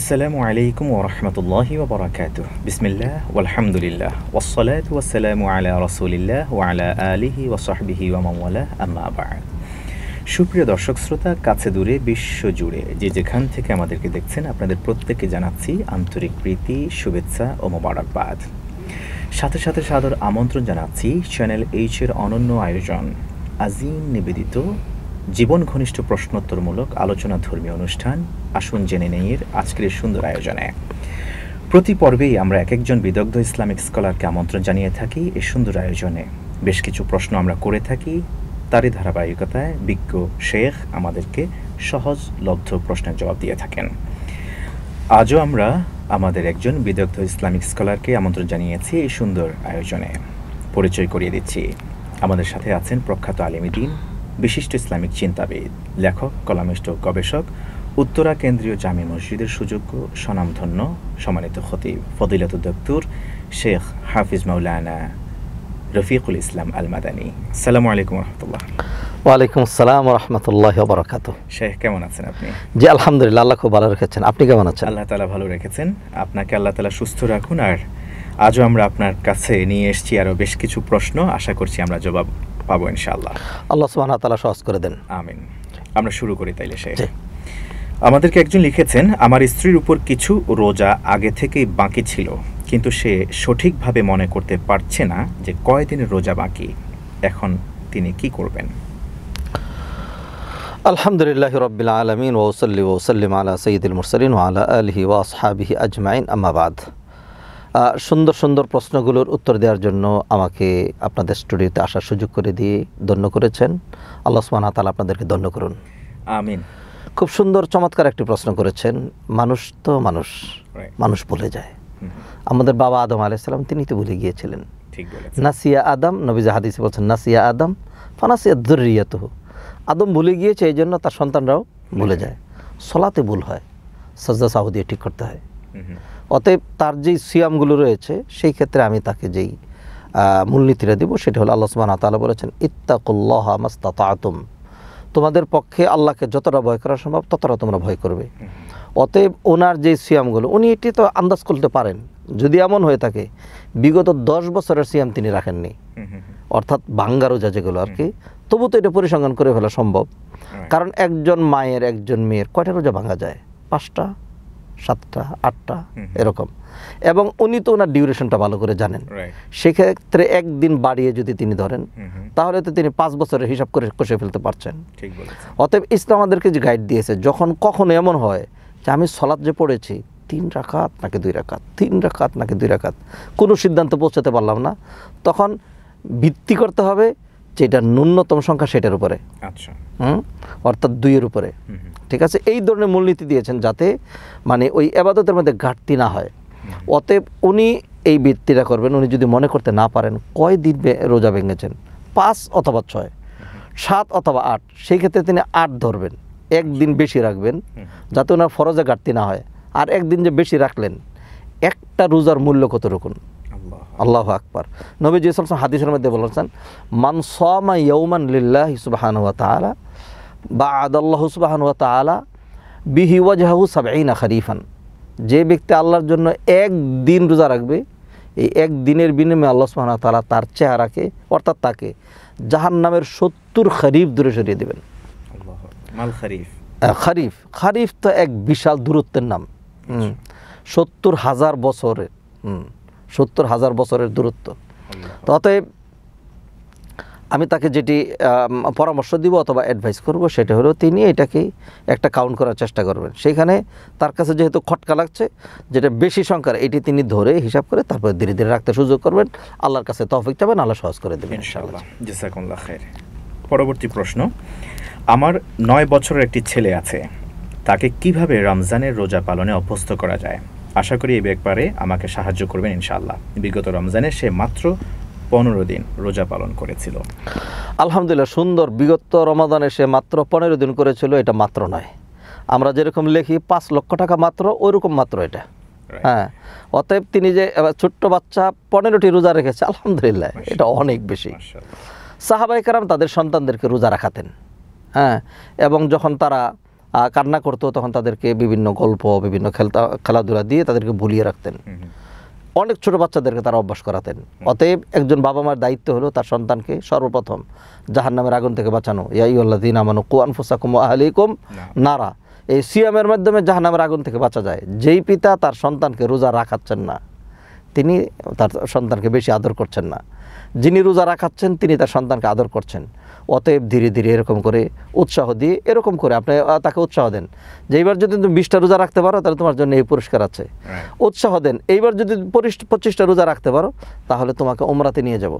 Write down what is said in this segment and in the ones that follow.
আসসালামু আলাইকুম ওরহমতুল্লাহ ওবরাকাত বিসমিল্লাহ আলহামদুলিল্লাহ ওসলাত ওয়াসালামু আলা রসুলিল্লাহ আলা আলিহি ওসহবিহি ওমাওয়ালা আম্মাবাদ সুপ্রিয় দর্শক শ্রোতা কাছে দূরে বিশ্ব জুড়ে যে যেখান থেকে আমাদেরকে দেখছেন আপনাদের প্রত্যেককে জানাচ্ছি আন্তরিক প্রীতি শুভেচ্ছা ও মোবারকবাদ সাথে সাথে সাদর আমন্ত্রণ জানাচ্ছি চ্যানেল এইচের অনন্য আয়োজন আজিম নিবেদিত জীবন ঘনিষ্ঠ প্রশ্নোত্তরমূলক আলোচনা ধর্মীয় অনুষ্ঠান আসুন জেনে নেই এর আজকের সুন্দর আয়োজনে প্রতি পর্বেই আমরা এক একজন বিদগ্ধ ইসলামিক স্কলারকে আমন্ত্রণ জানিয়ে থাকি এই সুন্দর আয়োজনে বেশ কিছু প্রশ্ন আমরা করে থাকি তারই ধারাবাহিকতায় বিজ্ঞ শেখ আমাদেরকে সহজলব্ধ প্রশ্নের জবাব দিয়ে থাকেন আজও আমরা আমাদের একজন বিদগ্ধ ইসলামিক স্কলারকে আমন্ত্রণ জানিয়েছি এই সুন্দর আয়োজনে পরিচয় করিয়ে দিচ্ছি আমাদের সাথে আছেন প্রখ্যাত আলিমিদ্দিন বিশিষ্ট ইসলামিক চিন্তাবিদ লেখক কলামিষ্ট গবেষক উত্তরা কেন্দ্রীয় জামি মসজিদের সুযোগ্য স্বনামধন্য সম্মানিত খতিব ফদিলত দপ্তুর শেখ হাফিজ মাওলানা রফিকুল ইসলাম আল মাদানী সালামু আলাইকুম রহমতুল্লাহ ওয়ালাইকুম আসসালাম রহমতুল্লাহ বরকাত শেখ কেমন আছেন আপনি জি আলহামদুলিল্লাহ আল্লাহ খুব ভালো রেখেছেন আপনি কেমন আছেন আল্লাহ তালা ভালো রেখেছেন আপনাকে আল্লাহ তালা সুস্থ রাখুন আর আজও আমরা আপনার কাছে নিয়ে এসেছি আরও বেশ কিছু প্রশ্ন আশা করছি আমরা জবাব পাবো ইনশাল্লাহ আল্লাহ সুবহানাহু তালা সহজ করে দেন আমিন আমরা শুরু করি তাইলে সে আমাদেরকে একজন লিখেছেন আমার স্ত্রীর উপর কিছু রোজা আগে থেকেই বাকি ছিল কিন্তু সে সঠিকভাবে মনে করতে পারছে না যে কয়দিনের রোজা বাকি এখন তিনি কি করবেন আলহামদুলিল্লাহ রবিল আলমিন ওসল্লি ওসল্লিম আলা সঈদুল মুরসলিন ওয়ালা আলহি ওয়াসহাবিহি আজমাইন আমাবাদ সুন্দর সুন্দর প্রশ্নগুলোর উত্তর দেওয়ার জন্য আমাকে আপনাদের স্টুডিওতে আসার সুযোগ করে দিয়ে ধন্য করেছেন আল্লাহ সুমান তালা আপনাদেরকে ধন্য করুন আমিন খুব সুন্দর চমৎকার একটি প্রশ্ন করেছেন মানুষ তো মানুষ মানুষ ভুলে যায় আমাদের বাবা আদম আলাইসালাম তিনি তো ভুলে গিয়েছিলেন নাসিয়া আদম নবীজ হাদিসে বলছেন নাসিয়া আদম ফানাসিয়া দুরিয়াত আদম ভুলে গিয়েছে এই জন্য তার সন্তানরাও ভুলে যায় সলাতে ভুল হয় সজ্জা সাহুদিয়ে ঠিক করতে হয় অতএব তার যেই সিয়ামগুলো রয়েছে সেই ক্ষেত্রে আমি তাকে যেই মূলনীতিটা দেবো সেটি হলো আল্লাহ সুবাহ তালা বলেছেন ইত্তাকুল্লাহ মাস্তাতুম তোমাদের পক্ষে আল্লাহকে যতটা ভয় করা সম্ভব ততটা তোমরা ভয় করবে অতএব ওনার যে সিয়ামগুলো উনি এটি তো আন্দাজ করতে পারেন যদি এমন হয়ে থাকে বিগত দশ বছরের সিয়াম তিনি রাখেননি অর্থাৎ বাঙ্গা যা যেগুলো আর কি তবু তো এটা পরিসংখ্যান করে ফেলা সম্ভব কারণ একজন মায়ের একজন মেয়ের কয়টা রোজা ভাঙা যায় পাঁচটা সাতটা আটটা এরকম এবং উনি তো ওনার ডিউরেশনটা ভালো করে জানেন সেক্ষেত্রে একদিন বাড়িয়ে যদি তিনি ধরেন তাহলে তো তিনি পাঁচ বছরের হিসাব করে কষে ফেলতে পারছেন অতএব ইসলাম আমাদেরকে যে গাইড দিয়েছে যখন কখনো এমন হয় যে আমি সলাৎ যে পড়েছি তিন রাকাত নাকি দুই রাকাত তিন রাকাত নাকি দুই রাকাত কোনো সিদ্ধান্ত পৌঁছাতে পারলাম না তখন ভিত্তি করতে হবে যেটা ন্যূনতম সংখ্যা সেটার উপরে আচ্ছা হুম অর্থাৎ দুইয়ের উপরে ঠিক আছে এই ধরনের মূলনীতি দিয়েছেন যাতে মানে ওই আবাদতের মধ্যে ঘাটতি না হয় অতএব উনি এই বৃত্তিটা করবেন উনি যদি মনে করতে না পারেন কয় দিন রোজা ভেঙেছেন পাঁচ অথবা ছয় সাত অথবা আট সেই ক্ষেত্রে তিনি আট ধরবেন একদিন আচ্ছা। বেশি রাখবেন যাতে ওনার ফরজে ঘাটতি না হয় আর একদিন যে বেশি রাখলেন একটা রোজার মূল্য কত রকম আল্লাহ আকবার নবী জিসল হাদিসের মধ্যে বলেছেন মান সমা ইয়ৌমান লিল্লাহ সুবাহান ওয়া তালা বা আদাল্লাহ সুবাহান ওয়া তালা বিহি ওয়াজাহু সাবাইনা খারিফান যে ব্যক্তি আল্লাহর জন্য এক দিন রোজা রাখবে এই এক দিনের বিনিময়ে আল্লাহ সুবাহান তালা তার চেহারাকে অর্থাৎ তাকে জাহান নামের সত্তর খারিফ দূরে সরিয়ে দেবেন খারিফ খারিফ খারিফ তো এক বিশাল দূরত্বের নাম সত্তর হাজার বছরের হুম সত্তর হাজার বছরের দূরত্ব অতএব আমি তাকে যেটি পরামর্শ দিব অথবা অ্যাডভাইস করব সেটা হলো তিনি এটাকে একটা কাউন্ট করার চেষ্টা করবেন সেখানে তার কাছে যেহেতু খটকা লাগছে যেটা বেশি সংখ্যার এটি তিনি ধরে হিসাব করে তারপরে ধীরে ধীরে রাখতে সুযোগ করবেন আল্লাহর কাছে তফিক চাবেন আল্লাহ সহজ করে দেবেন ইনশাআল্লাহ পরবর্তী প্রশ্ন আমার নয় বছরের একটি ছেলে আছে তাকে কিভাবে রমজানের রোজা পালনে অভ্যস্ত করা যায় আশা করি এই ব্যাপারে আমাকে সাহায্য করবেন ইনশাআল্লাহ বিগত রমজানে সে মাত্র পনেরো দিন রোজা পালন করেছিল আলহামদুলিল্লাহ সুন্দর বিগত রমাদানে সে মাত্র পনেরো দিন করেছিল এটা মাত্র নয় আমরা যেরকম লিখি পাঁচ লক্ষ টাকা মাত্র ওইরকম মাত্র এটা হ্যাঁ অতএব তিনি যে ছোট্ট বাচ্চা পনেরোটি রোজা রেখেছে আলহামদুলিল্লাহ এটা অনেক বেশি সাহাবাই তাদের সন্তানদেরকে রোজা রাখাতেন হ্যাঁ এবং যখন তারা কান্না করতো তখন তাদেরকে বিভিন্ন গল্প বিভিন্ন খেলতা খেলাধুলা দিয়ে তাদেরকে ভুলিয়ে রাখতেন অনেক ছোট বাচ্চাদেরকে তারা অভ্যাস করাতেন অতএব একজন বাবা মার দায়িত্ব হলো তার সন্তানকে সর্বপ্রথম জাহান নামের আগুন থেকে বাঁচানো ইয়াই আল্লাহদিন আমানো ফুসাকুম আহলিকুম নারা এই সিএমের মাধ্যমে নামের আগুন থেকে বাঁচা যায় যেই পিতা তার সন্তানকে রোজা রাখাচ্ছেন না তিনি তার সন্তানকে বেশি আদর করছেন না যিনি রোজা রাখাচ্ছেন তিনি তার সন্তানকে আদর করছেন অতএব ধীরে ধীরে এরকম করে উৎসাহ দিয়ে এরকম করে আপনি তাকে উৎসাহ দেন যে এইবার যদি তুমি বিশটা রোজা রাখতে পারো তাহলে তোমার জন্য এই পুরস্কার আছে হ্যাঁ। উৎসাহ দেন এইবার যদি পঁচিশটা রোজা রাখতে পারো তাহলে তোমাকে ওমরাতে নিয়ে যাব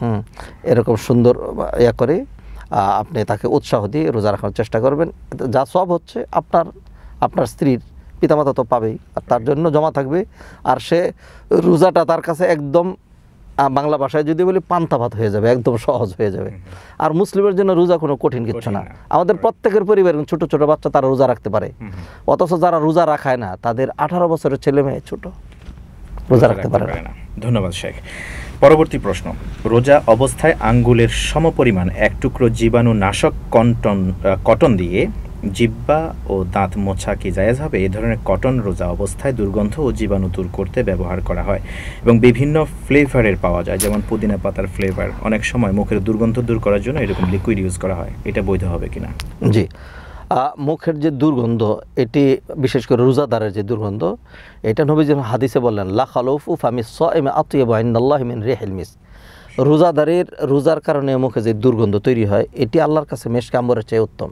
হুম এরকম সুন্দর ইয়া করে আপনি তাকে উৎসাহ দিয়ে রোজা রাখার চেষ্টা করবেন যা সব হচ্ছে আপনার আপনার স্ত্রীর পিতামাতা তো পাবেই আর তার জন্য জমা থাকবে আর সে রোজাটা তার কাছে একদম বাংলা ভাষায় যদি বলি পান্তা ভাত হয়ে যাবে একদম সহজ হয়ে যাবে আর মুসলিমের জন্য রোজা কোনো কঠিন কিছু না আমাদের প্রত্যেকের পরিবার ছোট ছোট বাচ্চা তারা রোজা রাখতে পারে অথচ যারা রোজা রাখায় না তাদের আঠারো বছরের ছেলে মেয়ে ছোট রোজা রাখতে পারে না ধন্যবাদ শেখ পরবর্তী প্রশ্ন রোজা অবস্থায় আঙ্গুলের সমপরিমাণ এক টুকরো জীবাণু নাশক কন্টন কটন দিয়ে জিব্বা ও দাঁত মোছা কি জায়েজ হবে এই ধরনের কটন রোজা অবস্থায় দুর্গন্ধ ও জীবাণু দূর করতে ব্যবহার করা হয় এবং বিভিন্ন ফ্লেভারের পাওয়া যায় যেমন পুদিনা পাতার ফ্লেভার অনেক সময় মুখের দুর্গন্ধ দূর করার জন্য এরকম লিকুইড ইউজ করা হয় এটা বৈধ হবে কিনা জি মুখের যে দুর্গন্ধ এটি বিশেষ করে রোজাদারের যে দুর্গন্ধ এটা নবীজ হাদিসে বললেন লাখালৌফু ফামি স এম রেহেলমিস রোজাদারের রোজার কারণে মুখে যে দুর্গন্ধ তৈরি হয় এটি আল্লাহর কাছে মেষ কাম্বরের চেয়ে উত্তম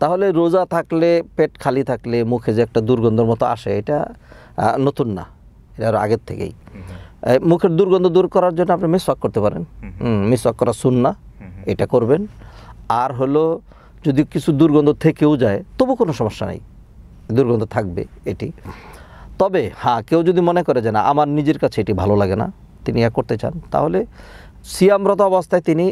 তাহলে রোজা থাকলে পেট খালি থাকলে মুখে যে একটা দুর্গন্ধর মতো আসে এটা নতুন না এটা আগের থেকেই মুখের দুর্গন্ধ দূর করার জন্য আপনি মিসওয়াক করতে পারেন মিসওয়াক করা শুন না এটা করবেন আর হলো যদি কিছু দুর্গন্ধ থেকেও যায় তবু কোনো সমস্যা নেই দুর্গন্ধ থাকবে এটি তবে হ্যাঁ কেউ যদি মনে করে যে না আমার নিজের কাছে এটি ভালো লাগে না তিনি ইয়া করতে চান তাহলে সিয়ামরত অবস্থায় তিনি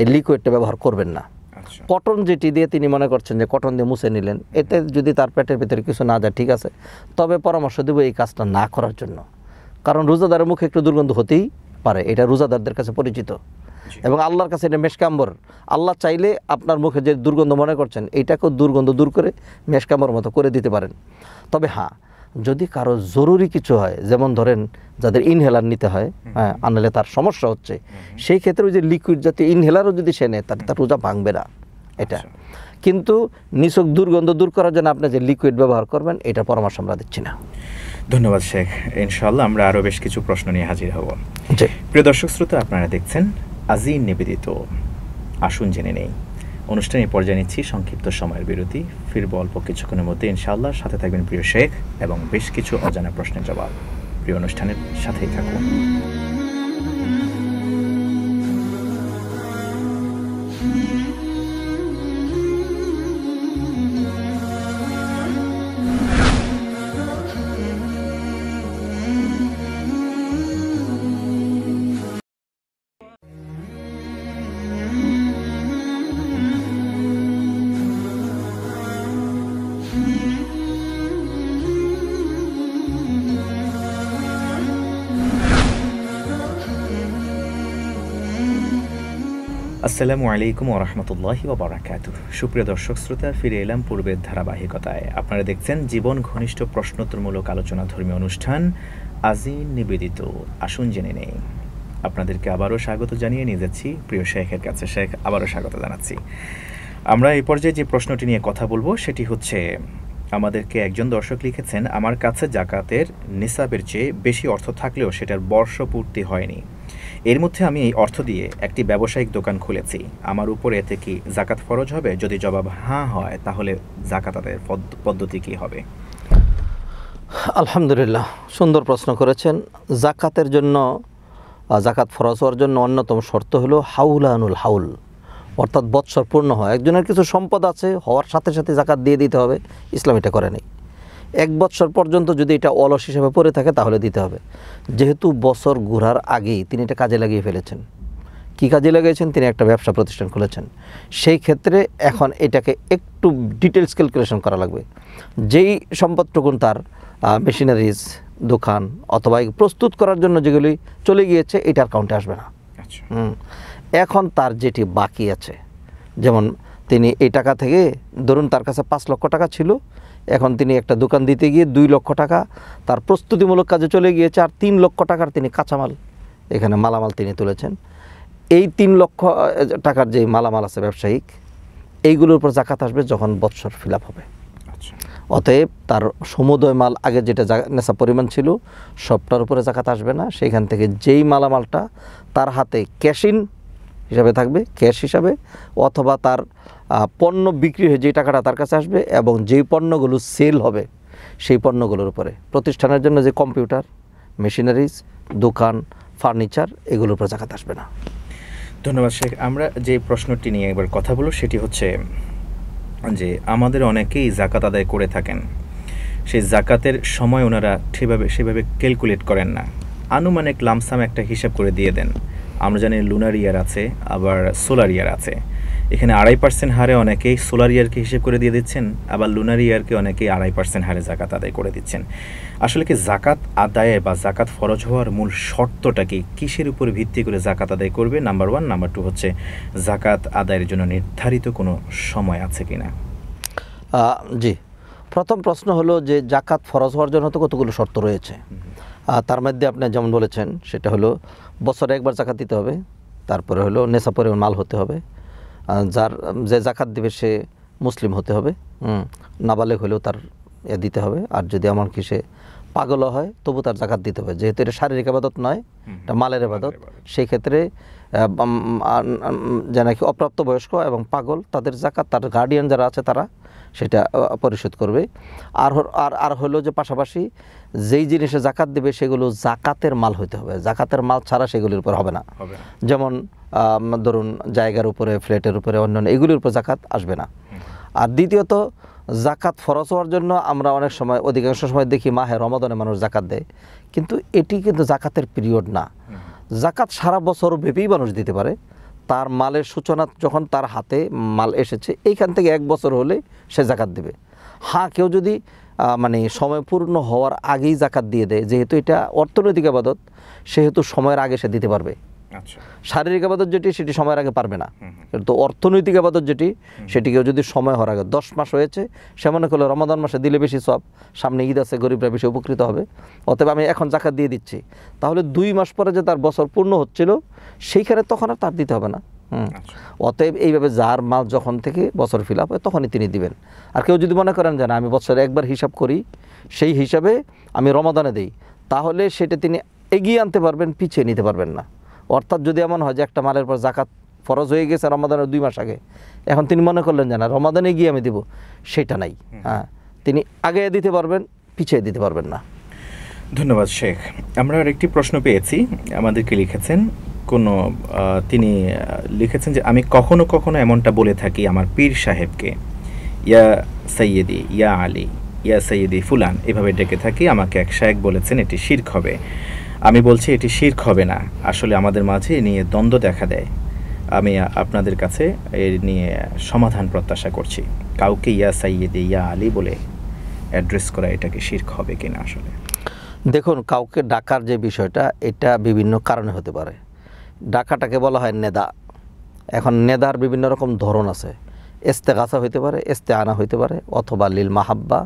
এই লিকুইডটা ব্যবহার করবেন না আচ্ছা। কটন যেটি দিয়ে তিনি মনে করছেন যে কটন দিয়ে মুছে নিলেন এতে যদি তার পেটের ভিতরে কিছু না যায় ঠিক আছে তবে পরামর্শ দেবো এই কাজটা না করার জন্য কারণ রোজাদারের মুখে একটু দুর্গন্ধ হতেই পারে এটা রোজাদারদের কাছে পরিচিত এবং আল্লাহর কাছে এটা মেশকাম্বর আল্লাহ চাইলে আপনার মুখে যে দুর্গন্ধ মনে করছেন এইটাকেও দুর্গন্ধ দূর করে মেশকাম্বর মতো করে দিতে পারেন তবে হ্যাঁ যদি কারো জরুরি কিছু হয় যেমন ধরেন যাদের ইনহেলার নিতে হয় হ্যাঁ আনলে তার সমস্যা হচ্ছে সেই ক্ষেত্রে ওই যে লিকুইড জাতীয় ইনহেলারও যদি সে নেয় তার তার রোজা ভাঙবে না এটা আচ্ছা। কিন্তু নিচক দুর্গন্ধ দূর করার জন্য আপনি যে লিকুইড ব্যবহার করবেন এটা পরামর্শ আমরা দিচ্ছি না ধন্যবাদ শেখ ইনশাল্লাহ আমরা আরও বেশ কিছু প্রশ্ন নিয়ে হাজির হব প্রিয় দর্শক শ্রোতা আপনারা দেখছেন আজই নিবেদিত আসুন জেনে নেই অনুষ্ঠানে পর্যায়ে নিচ্ছি সংক্ষিপ্ত সময়ের বিরতি ফিরব অল্প কিছুক্ষণের মধ্যে ইনশাআল্লাহ সাথে থাকবেন প্রিয় শেখ এবং বেশ কিছু অজানা প্রশ্নের জবাব প্রিয় অনুষ্ঠানের সাথেই থাকুন আসসালামু আলাইকুম ওরহামতুল্লাহি ওবরাকাত সুপ্রিয় দর্শক শ্রোতা ফিরে এলাম পূর্বের ধারাবাহিকতায় আপনারা দেখছেন জীবন ঘনিষ্ঠ প্রশ্নোত্তরমূলক আলোচনা ধর্মীয় অনুষ্ঠান আজিন নিবেদিত আসুন জেনে নেই আপনাদেরকে আবারও স্বাগত জানিয়ে নিয়ে যাচ্ছি প্রিয় শেখের কাছে শেখ আবারও স্বাগত জানাচ্ছি আমরা এই পর্যায়ে যে প্রশ্নটি নিয়ে কথা বলবো সেটি হচ্ছে আমাদেরকে একজন দর্শক লিখেছেন আমার কাছে জাকাতের নিসাবের চেয়ে বেশি অর্থ থাকলেও সেটার বর্ষপূর্তি হয়নি এর মধ্যে আমি এই অর্থ দিয়ে একটি ব্যবসায়িক দোকান খুলেছি আমার উপরে এতে কি জাকাত ফরজ হবে যদি জবাব হাঁ হয় তাহলে জাকাত আদায়ের পদ্ধতি কী হবে আলহামদুলিল্লাহ সুন্দর প্রশ্ন করেছেন জাকাতের জন্য জাকাত ফরজ হওয়ার জন্য অন্যতম শর্ত হলো হাউলানুল হাউল অর্থাৎ বৎসর পূর্ণ হয় একজনের কিছু সম্পদ আছে হওয়ার সাথে সাথে জাকাত দিয়ে দিতে হবে ইসলাম এটা করে নেই এক বছর পর্যন্ত যদি এটা অলস হিসাবে পড়ে থাকে তাহলে দিতে হবে যেহেতু বছর ঘোরার আগেই তিনি এটা কাজে লাগিয়ে ফেলেছেন কি কাজে লাগিয়েছেন তিনি একটা ব্যবসা প্রতিষ্ঠান খুলেছেন সেই ক্ষেত্রে এখন এটাকে একটু ডিটেলস ক্যালকুলেশন করা লাগবে যেই সম্পদটুকুন তার মেশিনারিজ দোকান অথবা প্রস্তুত করার জন্য যেগুলি চলে গিয়েছে এটার কাউন্টে আসবে না আচ্ছা। এখন তার যেটি বাকি আছে যেমন তিনি এই টাকা থেকে ধরুন তার কাছে পাঁচ লক্ষ টাকা ছিল এখন তিনি একটা দোকান দিতে গিয়ে দুই লক্ষ টাকা তার প্রস্তুতিমূলক কাজে চলে গিয়েছে আর তিন লক্ষ টাকার তিনি কাঁচামাল এখানে মালামাল তিনি তুলেছেন এই তিন লক্ষ টাকার যে মালামাল আছে ব্যবসায়িক এইগুলোর উপর জাকাত আসবে যখন বৎসর ফিল হবে আচ্ছা। অতএব তার সমুদয় মাল আগে যেটা নেশা পরিমাণ ছিল সবটার উপরে জাকাত আসবে না সেইখান থেকে যেই মালামালটা তার হাতে ক্যাশিন হিসাবে থাকবে ক্যাশ হিসাবে অথবা তার পণ্য বিক্রি হয়ে যেই টাকাটা তার কাছে আসবে এবং যেই পণ্যগুলো সেল হবে সেই পণ্যগুলোর উপরে প্রতিষ্ঠানের জন্য যে কম্পিউটার মেশিনারিজ দোকান ফার্নিচার এগুলোর উপর জাকাত আসবে না ধন্যবাদ শেখ আমরা যে প্রশ্নটি নিয়ে একবার কথা বলব সেটি হচ্ছে যে আমাদের অনেকেই জাকাত আদায় করে থাকেন সেই জাকাতের সময় ওনারা সেভাবে সেভাবে ক্যালকুলেট করেন না আনুমানিক লামসাম একটা হিসাব করে দিয়ে দেন আমরা জানি লুনার ইয়ার আছে আবার সোলার ইয়ার আছে এখানে আড়াই পার্সেন্ট হারে অনেকেই সোলার ইয়ারকে হিসেব করে দিয়ে দিচ্ছেন আবার লুনার ইয়ারকে অনেকেই আড়াই পার্সেন্ট হারে জাকাত আদায় করে দিচ্ছেন আসলে কি জাকাত আদায়ে বা জাকাত ফরজ হওয়ার মূল শর্তটা কি কিসের উপর ভিত্তি করে জাকাত আদায় করবে নাম্বার ওয়ান নাম্বার টু হচ্ছে জাকাত আদায়ের জন্য নির্ধারিত কোনো সময় আছে কি না জি প্রথম প্রশ্ন হলো যে জাকাত ফরজ হওয়ার জন্য তো কতগুলো শর্ত রয়েছে তার মধ্যে আপনি যেমন বলেছেন সেটা হলো বছরে একবার জাকাত দিতে হবে তারপরে হলো নেশা পরিমাণ মাল হতে হবে যার যে জাকাত দেবে সে মুসলিম হতে হবে নাবালেক হলেও তার এ দিতে হবে আর যদি আমার কি সে পাগলও হয় তবু তার জাকাত দিতে হবে যেহেতু এটা শারীরিক আবাদত নয় এটা মালের আবাদত সেই ক্ষেত্রে যে নাকি অপ্রাপ্তবয়স্ক এবং পাগল তাদের জাকাত তার গার্ডিয়ান যারা আছে তারা সেটা পরিশোধ করবে আর আর আর হলো যে পাশাপাশি যেই জিনিসে জাকাত দেবে সেগুলো জাকাতের মাল হইতে হবে জাকাতের মাল ছাড়া সেগুলির উপর হবে না যেমন ধরুন জায়গার উপরে ফ্ল্যাটের উপরে অন্যান্য এগুলির উপর জাকাত আসবে না আর দ্বিতীয়ত জাকাত ফরজ হওয়ার জন্য আমরা অনেক সময় অধিকাংশ সময় দেখি মাহে রমাদনে মানুষ জাকাত দেয় কিন্তু এটি কিন্তু জাকাতের পিরিয়ড না জাকাত সারা বছর ব্যাপী মানুষ দিতে পারে তার মালের সূচনা যখন তার হাতে মাল এসেছে এইখান থেকে এক বছর হলে সে জাকাত দেবে হ্যাঁ কেউ যদি মানে সময় পূর্ণ হওয়ার আগেই জাকাত দিয়ে দেয় যেহেতু এটা অর্থনৈতিক আবাদত সেহেতু সময়ের আগে সে দিতে পারবে আচ্ছা। শারীরিক আবাদত যেটি সেটি সময়ের আগে পারবে না কিন্তু অর্থনৈতিক আবাদত যেটি সেটিকেও যদি সময় হওয়ার আগে দশ মাস হয়েছে সে মনে করলো রমাদান মাসে দিলে বেশি সব সামনে ঈদ আছে গরিবরা বেশি উপকৃত হবে অতএব আমি এখন জাকাত দিয়ে দিচ্ছি তাহলে দুই মাস পরে যে তার বছর পূর্ণ হচ্ছিল সেইখানে তখন আর তার দিতে হবে না আচ্ছা। অতএব এইভাবে যার মাল যখন থেকে বছর ফিল আপ হয় তখনই তিনি দিবেন আর কেউ যদি মনে করেন যে না আমি বছরে একবার হিসাব করি সেই হিসাবে আমি রমাদানে দিই তাহলে সেটা তিনি এগিয়ে আনতে পারবেন পিছিয়ে নিতে পারবেন না অর্থাৎ যদি এমন হয় যে একটা মালের পর জাকাত ফরজ হয়ে গেছে রমাদানের দুই মাস আগে এখন তিনি মনে করলেন যে না রমাদানে গিয়ে আমি দেব সেটা নাই হ্যাঁ তিনি আগে দিতে পারবেন পিছিয়ে দিতে পারবেন না ধন্যবাদ শেখ আমরা আরেকটি প্রশ্ন পেয়েছি আমাদেরকে লিখেছেন কোনো তিনি লিখেছেন যে আমি কখনো কখনো এমনটা বলে থাকি আমার পীর সাহেবকে ইয়া সৈয়দি ইয়া আলী ইয়া সৈয়দি ফুলান এভাবে ডেকে থাকি আমাকে এক শায়েক বলেছেন এটি শির্ক হবে আমি বলছি এটি শির্ক হবে না আসলে আমাদের মাঝে নিয়ে দ্বন্দ্ব দেখা দেয় আমি আপনাদের কাছে এর নিয়ে সমাধান প্রত্যাশা করছি কাউকে ইয়া সাইয়েদ ইয়া আলী বলে অ্যাড্রেস করা এটাকে শির্ক হবে কিনা আসলে দেখুন কাউকে ডাকার যে বিষয়টা এটা বিভিন্ন কারণে হতে পারে ডাকাটাকে বলা হয় নেদা এখন নেদার বিভিন্ন রকম ধরন আছে গাছা হইতে পারে এস্তে আনা হইতে পারে অথবা লীল মাহাব্বা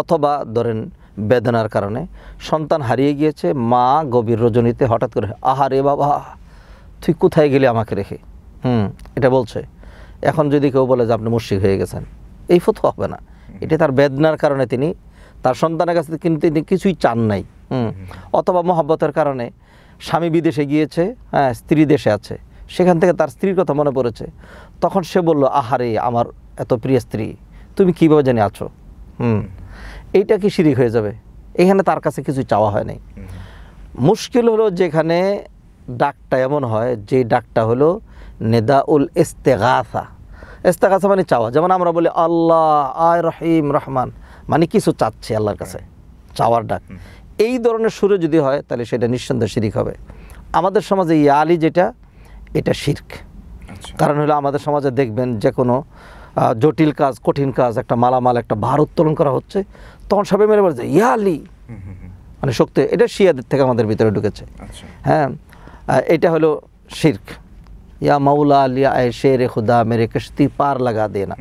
অথবা ধরেন বেদনার কারণে সন্তান হারিয়ে গিয়েছে মা গভীর রজনীতে হঠাৎ করে আহারে বাবা তুই কোথায় গেলে আমাকে রেখে হুম এটা বলছে এখন যদি কেউ বলে যে আপনি মুর্শিক হয়ে গেছেন এই ফতো হবে না এটা তার বেদনার কারণে তিনি তার সন্তানের কাছে কিন্তু তিনি কিছুই চান নাই হুম অথবা মহাব্বতের কারণে স্বামী বিদেশে গিয়েছে হ্যাঁ স্ত্রী দেশে আছে সেখান থেকে তার স্ত্রীর কথা মনে পড়েছে তখন সে বলল আহারে আমার এত প্রিয় স্ত্রী তুমি কীভাবে জানি আছো হুম এইটা কি শিরিক হয়ে যাবে এখানে তার কাছে কিছু চাওয়া হয় নাই মুশকিল হলো যেখানে ডাকটা এমন হয় যে ডাকটা হলো নেদাউল ইস্তেগাসা ইস্তেগাসা মানে চাওয়া যেমন আমরা বলি আল্লাহ আয় রহিম রহমান মানে কিছু চাচ্ছে আল্লাহর কাছে চাওয়ার ডাক এই ধরনের সুরে যদি হয় তাহলে সেটা নিঃসন্দেহ শিরিক হবে আমাদের সমাজে ইয়ালি যেটা এটা শির্ক আচ্ছা। কারণ হলো আমাদের সমাজে দেখবেন যে কোনো জটিল কাজ কঠিন কাজ একটা মালামাল একটা ভার উত্তোলন করা হচ্ছে তখন সবাই মেরে বলছে ইয়ালি মানে শক্তি এটা শিয়াদের থেকে আমাদের ভিতরে ঢুকেছে আচ্ছা। হ্যাঁ এটা হলো শির্ক ইয়া মাউলা আলী আয় শেরে খুদা মেরে কিস্তি পার লাগা দিয়ে না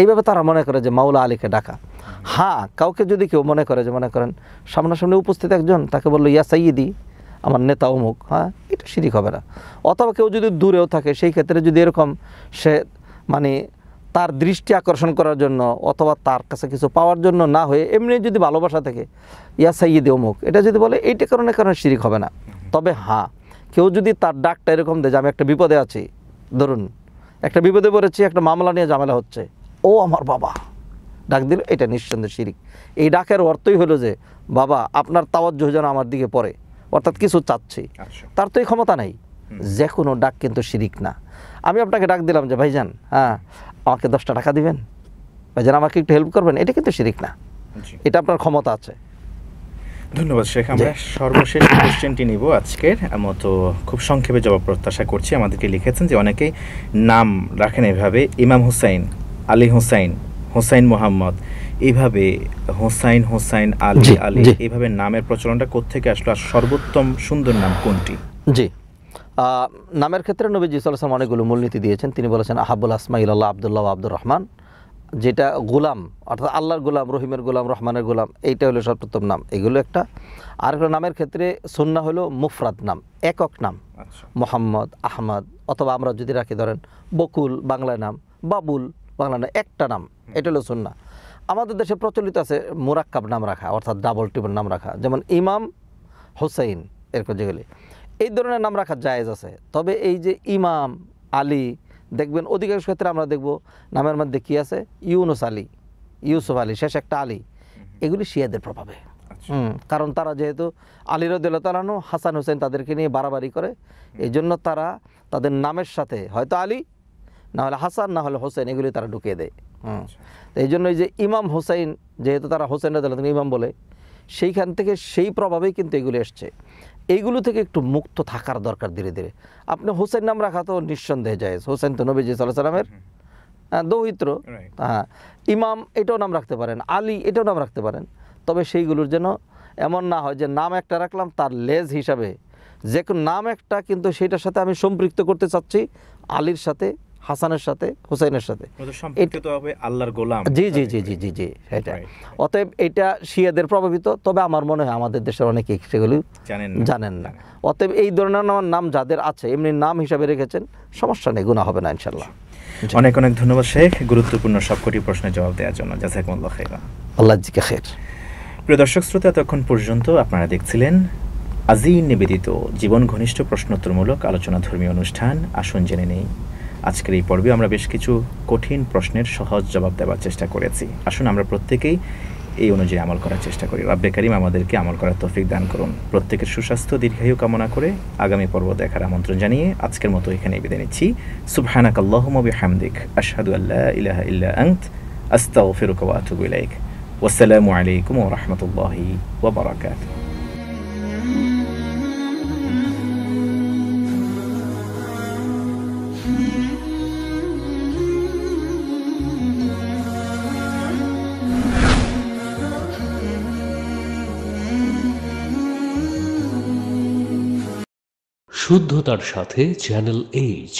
এইভাবে তারা মনে করে যে মাউলা আলীকে ডাকা হ্যাঁ কাউকে যদি কেউ মনে করে যে মনে করেন সামনাসামনি উপস্থিত একজন তাকে বললো ইয়া সাইদি আমার নেতা অমুক হ্যাঁ এটা শিরিক হবে না অথবা কেউ যদি দূরেও থাকে সেই ক্ষেত্রে যদি এরকম সে মানে তার দৃষ্টি আকর্ষণ করার জন্য অথবা তার কাছে কিছু পাওয়ার জন্য না হয়ে এমনি যদি ভালোবাসা থাকে ইয়া সাইয়ে দেও মুখ এটা যদি বলে এইটা কারণে কারণে শিরিক হবে না তবে হ্যাঁ কেউ যদি তার ডাকটা এরকম দেয় যে আমি একটা বিপদে আছি ধরুন একটা বিপদে পড়েছি একটা মামলা নিয়ে ঝামেলা হচ্ছে ও আমার বাবা ডাক দিল এটা নিঃসন্দেহ শিরিক এই ডাকের অর্থই হলো যে বাবা আপনার তাওয়াজ্য যেন আমার দিকে পড়ে অর্থাৎ কিছু চাচ্ছি আচ্ছা। তার তো এই ক্ষমতা নাই যে কোনো ডাক কিন্তু শিরিক না আমি আপনাকে ডাক দিলাম যে ভাইজান হ্যাঁ আমাকে দশটা টাকা দিবেন বা যেন আমাকে একটু হেল্প করবেন এটা কিন্তু শিরিক না এটা আপনার ক্ষমতা আছে ধন্যবাদ শেখ আমরা সর্বশেষ কোশ্চেনটি নিব আজকের মতো খুব সংক্ষেপে জবাব প্রত্যাশা করছি আমাদেরকে লিখেছেন যে অনেকেই নাম রাখেন এভাবে ইমাম হুসাইন আলী হুসাইন হোসাইন মোহাম্মদ এইভাবে হোসাইন হোসাইন আলী আলী এইভাবে নামের প্রচলনটা কোথেকে আসলো আর সর্বোত্তম সুন্দর নাম কোনটি জি নামের ক্ষেত্রে নবীজি সাল্লাম অনেকগুলো মূলনীতি দিয়েছেন তিনি বলেছেন আহাবুল আসমাই আল্লাহ আবদুল্লাহ আব্দুর রহমান যেটা গোলাম অর্থাৎ আল্লাহর গুলাম রহিমের গুলাম রহমানের গুলাম এইটা হলো সর্বোত্তম নাম এগুলো একটা আর একটা নামের ক্ষেত্রে সুন্না হলো মুফরাদ নাম একক নাম আচ্ছা। মোহাম্মদ আহমদ অথবা আমরা যদি রাখি ধরেন বকুল বাংলা নাম বাবুল বাংলা নাম একটা নাম এটা হলো সুন্না আমাদের দেশে প্রচলিত আছে মোরাক্কাব নাম রাখা অর্থাৎ ডাবল টিপের নাম রাখা যেমন ইমাম হোসেন এরকম যেগুলি এই ধরনের নাম রাখা জায়েজ আছে তবে এই যে ইমাম আলী দেখবেন অধিকাংশ ক্ষেত্রে আমরা দেখব নামের মধ্যে কী আছে ইউনুস আলী ইউসুফ আলী শেষ একটা আলী এগুলি শিয়াদের প্রভাবে আচ্ছা। কারণ তারা যেহেতু আলী রদুল্লাহ হাসান হোসেন তাদেরকে নিয়ে বাড়াবাড়ি করে এই জন্য তারা তাদের নামের সাথে হয়তো আলী না হলে হাসান না হলে হোসেন এগুলি তারা ঢুকিয়ে দেয় আচ্ছা। তো এই জন্য এই যে ইমাম হোসেন যেহেতু তারা হোসেন রাজু ইমাম বলে সেইখান থেকে সেই প্রভাবেই কিন্তু এগুলি এসছে এইগুলো থেকে একটু মুক্ত থাকার দরকার ধীরে ধীরে আপনি হোসেন নাম রাখা তো নিঃসন্দেহে জায়েজ হোসেন তো নবীজি সাল্লাহ সাল্লামের হ্যাঁ, দৌহিত্র হ্যাঁ ইমাম এটাও নাম রাখতে পারেন আলী এটাও নাম রাখতে পারেন তবে সেইগুলোর যেন এমন না হয় যে নাম একটা রাখলাম তার লেজ হিসাবে যে নাম একটা কিন্তু সেটার সাথে আমি সম্পৃক্ত করতে চাচ্ছি আলীর সাথে হাসানের সাথে হুসাইনের সাথে আল্লাহর গোলাম জি জি জি জি জি জি এটা অতএব এটা শিয়াদের প্রভাবিত তবে আমার মনে হয় আমাদের দেশের অনেকে সেগুলি জানেন না অতএব এই ধরনের নাম যাদের আছে এমনি নাম হিসাবে রেখেছেন সমস্যা নেই গুণা হবে না ইনশাল্লাহ অনেক অনেক ধন্যবাদ শেখ গুরুত্বপূর্ণ সবকটি প্রশ্নের জবাব দেওয়ার জন্য জাজাকুমুল্লাহ খেরা আল্লাহ জিকে খের প্রিয় দর্শক শ্রোতা এতক্ষণ পর্যন্ত আপনারা দেখছিলেন আজই নিবেদিত জীবন ঘনিষ্ঠ প্রশ্নোত্তরমূলক আলোচনা ধর্মীয় অনুষ্ঠান আসুন জেনে নেই আজকের এই পর্বে আমরা বেশ কিছু কঠিন প্রশ্নের সহজ জবাব দেওয়ার চেষ্টা করেছি আসুন আমরা প্রত্যেকেই এই অনুযায়ী আমল করার চেষ্টা করি রাব্বে কারিম আমাদেরকে আমল করার তফিক দান করুন প্রত্যেকের সুস্বাস্থ্য দীর্ঘায়ু কামনা করে আগামী পর্ব দেখার আমন্ত্রণ জানিয়ে আজকের মতো এখানে বিদায় নিচ্ছি সুবহানাক আল্লাহমবি হামদিক আশহাদু আল্লাহ ইলাহা ইল্লা আন্ত আস্তাগফিরুকা ওয়া আতুবু ইলাইক ওয়াসসালামু আলাইকুম ওয়া রাহমাতুল্লাহি ওয়া বারাকাতুহু শুদ্ধতার সাথে চ্যানেল এইচ